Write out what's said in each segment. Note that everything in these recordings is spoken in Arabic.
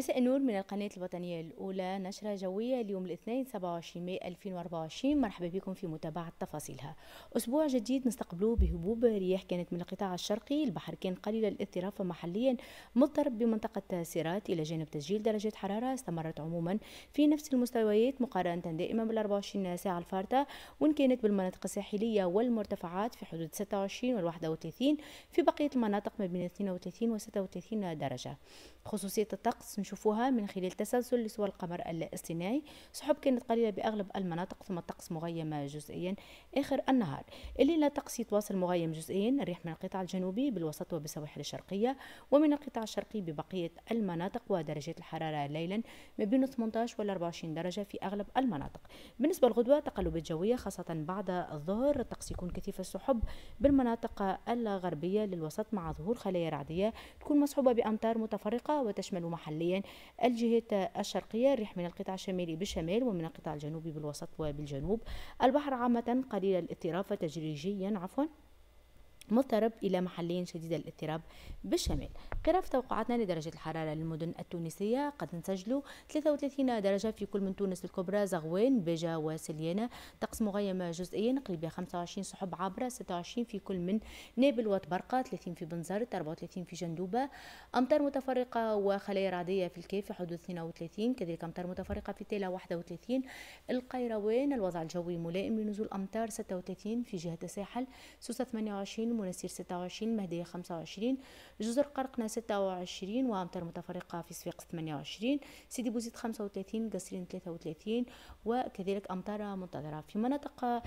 مساء النور من القناة الوطنية الأولى نشرة جوية اليوم الاثنين 27 مايو 2024 مرحبا بكم في متابعة تفاصيلها أسبوع جديد نستقبله بهبوب رياح كانت من القطاع الشرقي البحر كان قليل الاضطراب محليا مضطرب بمنطقة سيرات إلى جانب تسجيل درجات حرارة استمرت عموما في نفس المستويات مقارنة دائما بال 24 ساعة الفارطة وإن كانت بالمناطق الساحلية والمرتفعات في حدود 26 وال 31 في بقية المناطق ما بين 32 و 36 درجة خصوصية الطقس نشوفوها من خلال تسلسل لسوى القمر الاصطناعي سحب كانت قليلة بأغلب المناطق ثم الطقس مغيم جزئيا آخر النهار الليلة طقس يتواصل مغيم جزئيا الريح من القطاع الجنوبي بالوسط وبالسواحل الشرقية ومن القطاع الشرقي ببقية المناطق ودرجات الحرارة ليلا ما بين 18 و 24 درجة في أغلب المناطق بالنسبة للغدوة تقلبات جوية خاصة بعد الظهر الطقس يكون كثيف السحب بالمناطق الغربية للوسط مع ظهور خلايا رعدية تكون مصحوبة بأمطار متفرقة وتشمل محليا حاليا الجهات الشرقية الريح من القطاع الشمالي بالشمال ومن القطاع الجنوبي بالوسط وبالجنوب البحر عامة قليل الاضطراب تدريجيا عفوا مضطرب إلى محليا شديد الاضطراب بالشمال قراءة توقعاتنا لدرجة الحرارة للمدن التونسية قد نسجلوا 33 درجة في كل من تونس الكبرى زغوان بيجا وسليانة طقس مغيم جزئيا قليبية 25 سحب عابرة 26 في كل من نابل وتبرقة 30 في بنزرت 34 في جندوبة أمطار متفرقة وخلايا رعدية في الكيف حدود 32 كذلك أمطار متفرقة في تيلا 31 القيروان الوضع الجوي ملائم لنزول أمطار 36 في جهة الساحل سوسة 28 ونسير 26 مهدية 25 جزر قرقنة 26 وامتر متفرقة في ثمانية 28 سيدي بوزيد 35 قصرين 33 وكذلك أمطار منتظرة في مناطق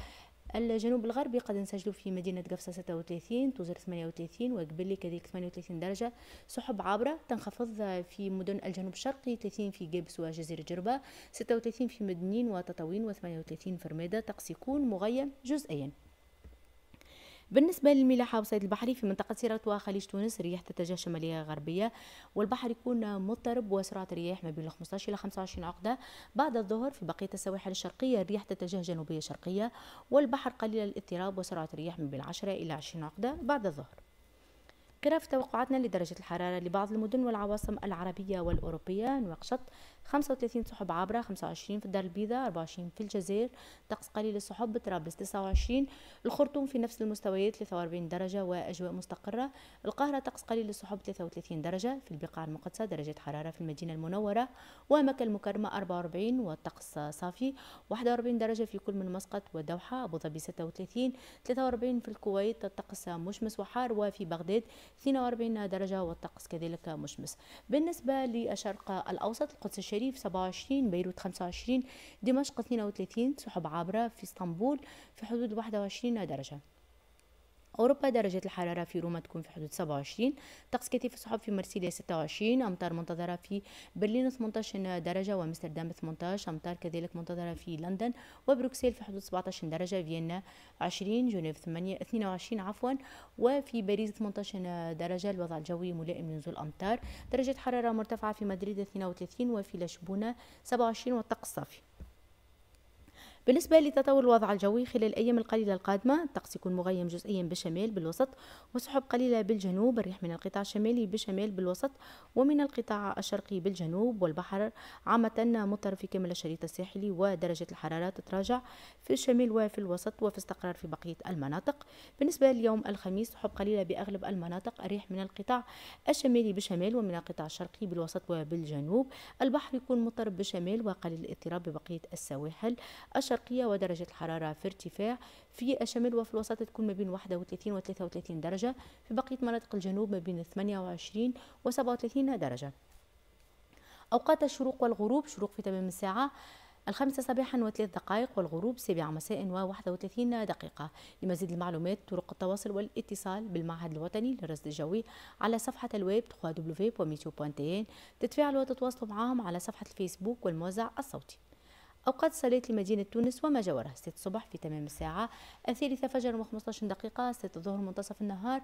الجنوب الغربي قد نسجلوا في مدينة قفصة 36 توزر 38 وقبلي كذلك 38 درجة سحب عابرة تنخفض في مدن الجنوب الشرقي 30 في قبس وجزيرة جربة 36 في مدنين وتطاوين و38 في رميدة طقس يكون مغيم جزئيا بالنسبة للملاحة وصيد البحري في منطقة سيرات وخليج تونس الرياح تتجه شمالية غربية والبحر يكون مضطرب وسرعة الرياح ما بين 15 إلى 25 عقدة بعد الظهر في بقية السواحل الشرقية الرياح تتجه جنوبية شرقية والبحر قليل الاضطراب وسرعة الرياح من بين 10 إلى 20 عقدة بعد الظهر قراءة توقعاتنا لدرجة الحرارة لبعض المدن والعواصم العربية والأوروبية نواقشط 35 سحب عابرة 25 في الدار البيضاء 24 في الجزائر طقس قليل السحب بطرابلس 29 الخرطوم في نفس المستويات 43 درجة وأجواء مستقرة القاهرة طقس قليل السحب 33 درجة في البقاع المقدسة درجة حرارة في المدينة المنورة ومكة المكرمة 44 والطقس صافي 41 درجة في كل من مسقط والدوحة أبو ظبي 36 43 في الكويت الطقس مشمس وحار وفي بغداد 42 درجة والطقس كذلك مشمس بالنسبة للشرق الأوسط القدس الشريف 27 بيروت 25 دمشق 32 سحب عابرة في اسطنبول في حدود 21 درجة أوروبا درجة الحرارة في روما تكون في حدود 27 طقس كثيف السحب في مرسيليا 26 أمطار منتظرة في برلين 18 درجة وامستردام 18 أمطار كذلك منتظرة في لندن وبروكسل في حدود 17 درجة فيينا 20 جنيف 8 22 عفوا وفي باريس 18 درجة الوضع الجوي ملائم لنزول أمطار درجة حرارة مرتفعة في مدريد 32 وفي لشبونة 27 والطقس صافي بالنسبة لتطور الوضع الجوي خلال الأيام القليلة القادمة الطقس يكون مغيم جزئيا بالشمال بالوسط وسحب قليلة بالجنوب الريح من القطاع الشمالي بالشمال بالوسط ومن القطاع الشرقي بالجنوب والبحر عامة مضطرب في كامل الشريط الساحلي ودرجة الحرارة تتراجع في الشمال وفي الوسط وفي استقرار في بقية المناطق بالنسبة ليوم الخميس سحب قليلة بأغلب المناطق الريح من القطاع الشمالي بالشمال ومن القطاع الشرقي بالوسط وبالجنوب البحر يكون مضطرب بالشمال وقليل الاضطراب ببقية السواحل الشرقية ودرجة الحرارة في ارتفاع في الشمال وفي الوسط تكون ما بين 31 و 33 درجة في بقية مناطق الجنوب ما بين 28 و 37 درجة أوقات الشروق والغروب شروق في تمام الساعة الخامسة صباحا وثلاث دقائق والغروب سبعة مساء وواحدة وثلاثين دقيقة لمزيد المعلومات طرق التواصل والاتصال بالمعهد الوطني للرصد الجوي على صفحة الويب www.meteo.tn تتفاعلوا وتتواصلوا معهم على صفحة الفيسبوك والموزع الصوتي أوقات صلاة لمدينة تونس وما جاورها 6 الصبح في تمام الساعة الثالثة فجر و15 دقيقة 6 الظهر منتصف النهار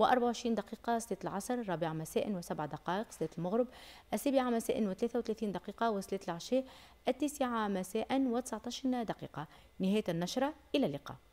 و24 دقيقة 6 العصر الرابعة مساء و7 دقائق 6 المغرب السابعة مساء و33 دقيقة و3 العشاء التاسعة مساء و19 دقيقة نهاية النشرة إلى اللقاء